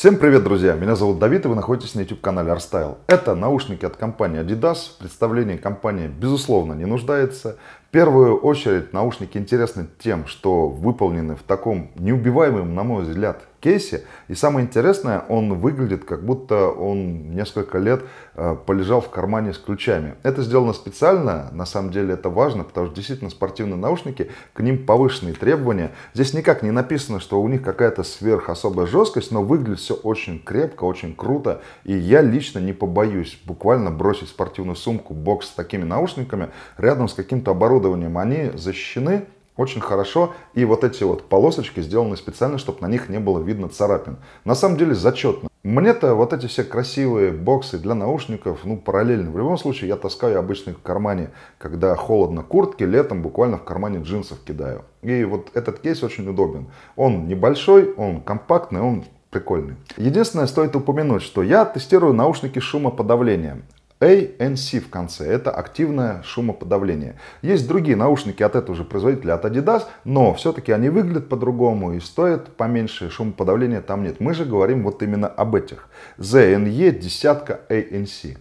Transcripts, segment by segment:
Всем привет, друзья! Меня зовут Давид, и вы находитесь на YouTube-канале ArtStyle. Это наушники от компании Adidas. В представлении компании, безусловно, не нуждается первую очередь наушники интересны тем, что выполнены в таком неубиваемом, на мой взгляд, кейсе. И самое интересное, он выглядит, как будто он несколько лет э, полежал в кармане с ключами. Это сделано специально, на самом деле это важно, потому что действительно спортивные наушники, к ним повышенные требования. Здесь никак не написано, что у них какая-то сверхособая жесткость, но выглядит все очень крепко, очень круто. И я лично не побоюсь буквально бросить спортивную сумку, бокс с такими наушниками рядом с каким-то оборудованием оборудованием, они защищены очень хорошо. И вот эти вот полосочки сделаны специально, чтобы на них не было видно царапин. На самом деле зачетно. Мне-то вот эти все красивые боксы для наушников, ну, параллельно. В любом случае, я таскаю обычные в кармане, когда холодно куртки, летом буквально в кармане джинсов кидаю. И вот этот кейс очень удобен. Он небольшой, он компактный, он прикольный. Единственное, стоит упомянуть, что я тестирую наушники шумоподавления. ANC в конце. Это активное шумоподавление. Есть другие наушники от этого же производителя, от Adidas, но все-таки они выглядят по-другому и стоят поменьше, шумоподавления там нет. Мы же говорим вот именно об этих. ZNE десятка ANC.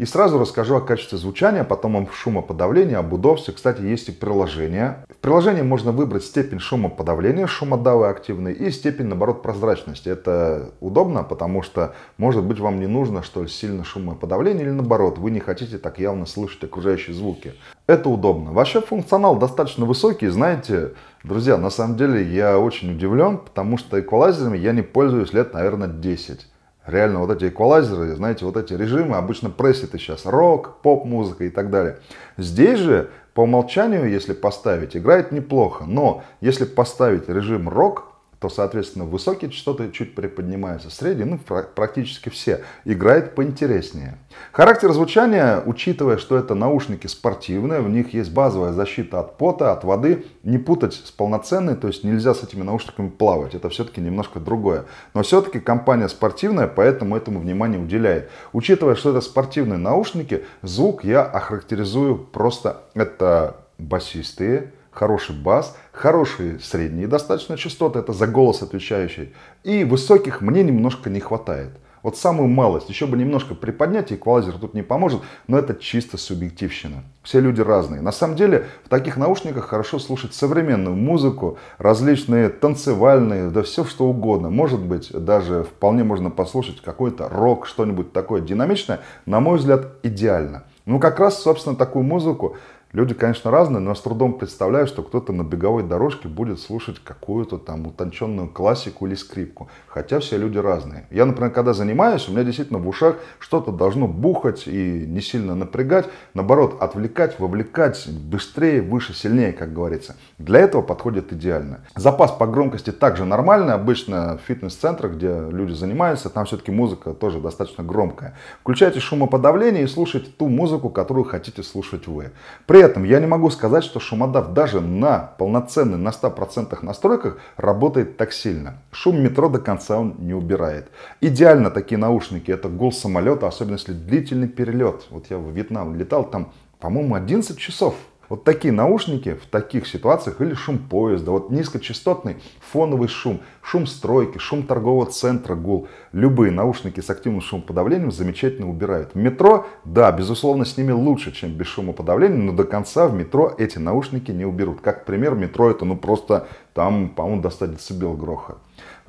И сразу расскажу о качестве звучания, потом о шумоподавлении, об удобстве. Кстати, есть и приложение. В приложении можно выбрать степень шумоподавления, шумодавы активные, и степень, наоборот, прозрачности. Это удобно, потому что, может быть, вам не нужно, что ли, сильно шумоподавление, или наоборот, вы не хотите так явно слышать окружающие звуки. Это удобно. Вообще функционал достаточно высокий, знаете, друзья, на самом деле я очень удивлен, потому что эквалайзерами я не пользуюсь лет, наверное, 10 реально вот эти эквалайзеры, знаете, вот эти режимы, обычно пресеты сейчас рок, поп-музыка и так далее. Здесь же по умолчанию, если поставить, играет неплохо, но если поставить режим рок, то, соответственно, высокие частоты чуть приподнимаются, средние, ну, практически все, играет поинтереснее. Характер звучания, учитывая, что это наушники спортивные, в них есть базовая защита от пота, от воды, не путать с полноценной, то есть нельзя с этими наушниками плавать, это все-таки немножко другое. Но все-таки компания спортивная, поэтому этому внимание уделяет. Учитывая, что это спортивные наушники, звук я охарактеризую просто это басистые, хороший бас, хорошие средние достаточно частоты, это за голос отвечающий, и высоких мне немножко не хватает. Вот самую малость, еще бы немножко приподнять, эквалайзер тут не поможет, но это чисто субъективщина. Все люди разные. На самом деле в таких наушниках хорошо слушать современную музыку, различные танцевальные, да все что угодно. Может быть, даже вполне можно послушать какой-то рок, что-нибудь такое динамичное. На мой взгляд, идеально. Ну, как раз, собственно, такую музыку Люди, конечно, разные, но я с трудом представляю, что кто-то на беговой дорожке будет слушать какую-то там утонченную классику или скрипку. Хотя все люди разные. Я, например, когда занимаюсь, у меня действительно в ушах что-то должно бухать и не сильно напрягать. Наоборот, отвлекать, вовлекать быстрее, выше, сильнее, как говорится. Для этого подходит идеально. Запас по громкости также нормальный. Обычно в фитнес-центрах, где люди занимаются, там все-таки музыка тоже достаточно громкая. Включайте шумоподавление и слушайте ту музыку, которую хотите слушать вы. При при этом я не могу сказать, что шумодав даже на полноценной, на 100% настройках работает так сильно. Шум метро до конца он не убирает. Идеально такие наушники, это гул самолета, особенно если длительный перелет. Вот я в Вьетнам летал, там, по-моему, 11 часов вот такие наушники в таких ситуациях или шум поезда, вот низкочастотный фоновый шум, шум стройки, шум торгового центра, гул. Любые наушники с активным шумоподавлением замечательно убирают. Метро, да, безусловно, с ними лучше, чем без шумоподавления, но до конца в метро эти наушники не уберут. Как пример, метро это ну просто там, по-моему, до 100 гроха.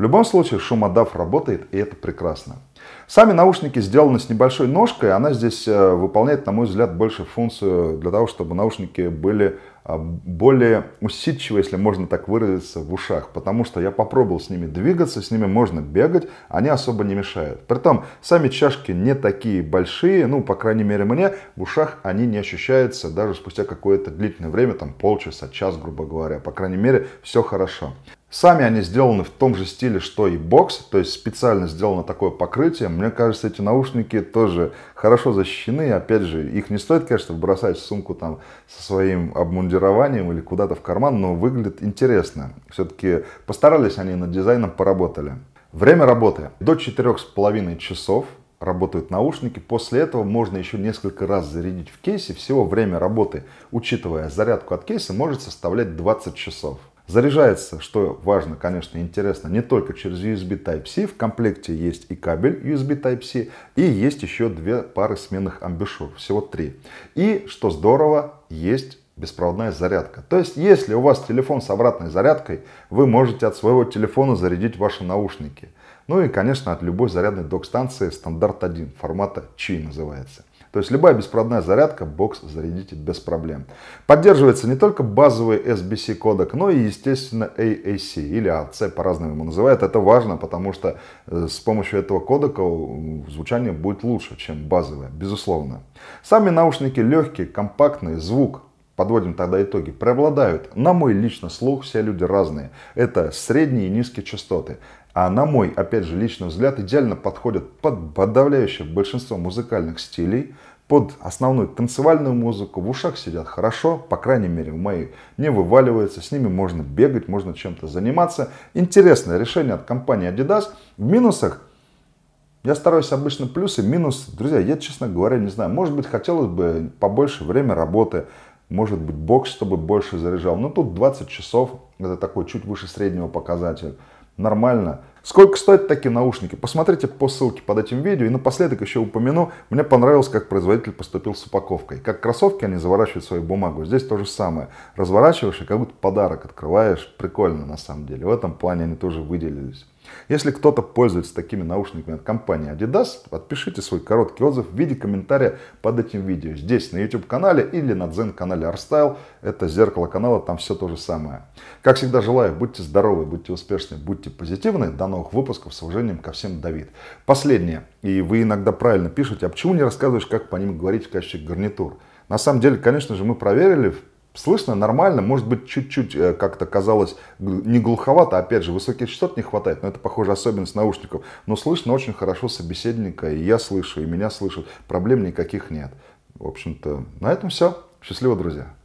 В любом случае шумодав работает и это прекрасно. Сами наушники сделаны с небольшой ножкой, она здесь э, выполняет, на мой взгляд, больше функцию для того, чтобы наушники были а, более усидчивы, если можно так выразиться, в ушах. Потому что я попробовал с ними двигаться, с ними можно бегать, они особо не мешают. Притом, сами чашки не такие большие, ну, по крайней мере, мне в ушах они не ощущаются даже спустя какое-то длительное время, там полчаса, час, грубо говоря. По крайней мере, все хорошо. Сами они сделаны в том же стиле, что и бокс, то есть специально сделано такое покрытие. Мне кажется, эти наушники тоже хорошо защищены. Опять же, их не стоит, конечно, бросать в сумку там со своим обмундированием или куда-то в карман, но выглядит интересно. Все-таки постарались они над дизайном, поработали. Время работы. До 4,5 часов работают наушники. После этого можно еще несколько раз зарядить в кейсе. Всего время работы, учитывая зарядку от кейса, может составлять 20 часов. Заряжается, что важно, конечно, интересно, не только через USB Type-C. В комплекте есть и кабель USB Type-C, и есть еще две пары сменных амбушюр, всего три. И, что здорово, есть беспроводная зарядка. То есть, если у вас телефон с обратной зарядкой, вы можете от своего телефона зарядить ваши наушники. Ну и, конечно, от любой зарядной док-станции стандарт 1, формата Qi называется. То есть любая беспроводная зарядка, бокс зарядите без проблем. Поддерживается не только базовый SBC кодек, но и, естественно, AAC или AC, по-разному его называют. Это важно, потому что э, с помощью этого кодека звучание будет лучше, чем базовое, безусловно. Сами наушники легкие, компактные, звук подводим тогда итоги, преобладают, на мой лично слух, все люди разные. Это средние и низкие частоты а на мой, опять же, личный взгляд, идеально подходят под подавляющее большинство музыкальных стилей, под основную танцевальную музыку, в ушах сидят хорошо, по крайней мере в моей, не вываливаются, с ними можно бегать, можно чем-то заниматься. Интересное решение от компании Adidas. В минусах я стараюсь обычно плюсы, минусы. Друзья, я, честно говоря, не знаю. Может быть, хотелось бы побольше время работы, может быть, бокс, чтобы больше заряжал. Но тут 20 часов, это такой чуть выше среднего показатель нормально. Сколько стоят такие наушники? Посмотрите по ссылке под этим видео. И напоследок еще упомяну, мне понравилось, как производитель поступил с упаковкой. Как кроссовки, они заворачивают свою бумагу. Здесь то же самое. Разворачиваешь и как будто подарок открываешь. Прикольно на самом деле. В этом плане они тоже выделились. Если кто-то пользуется такими наушниками от компании Adidas, подпишите свой короткий отзыв в виде комментария под этим видео. Здесь на YouTube-канале или на Дзен-канале Arstyle. Это зеркало канала, там все то же самое. Как всегда желаю, будьте здоровы, будьте успешны, будьте позитивны. До новых выпусков. С уважением ко всем, Давид. Последнее. И вы иногда правильно пишете, а почему не рассказываешь, как по ним говорить в качестве гарнитур? На самом деле, конечно же, мы проверили Слышно нормально, может быть чуть-чуть э, как-то казалось не глуховато, опять же высоких частот не хватает, но это похоже особенность наушников, но слышно очень хорошо собеседника, и я слышу, и меня слышат, проблем никаких нет. В общем-то, на этом все. Счастливо, друзья!